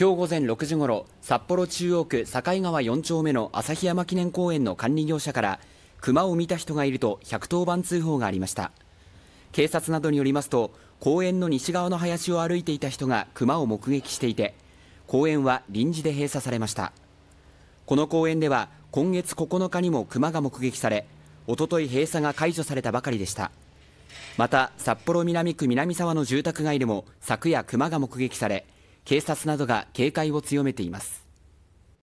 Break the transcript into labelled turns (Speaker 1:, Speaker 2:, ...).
Speaker 1: 今日午前6時ごろ札幌中央区境川4丁目の旭山記念公園の管理業者から熊を見た人がいると110番通報がありました警察などによりますと公園の西側の林を歩いていた人が熊を目撃していて公園は臨時で閉鎖されましたこの公園では今月9日にも熊が目撃されおととい閉鎖が解除されたばかりでしたまた札幌南区南沢の住宅街でも昨夜熊が目撃され警察などが警戒を強めています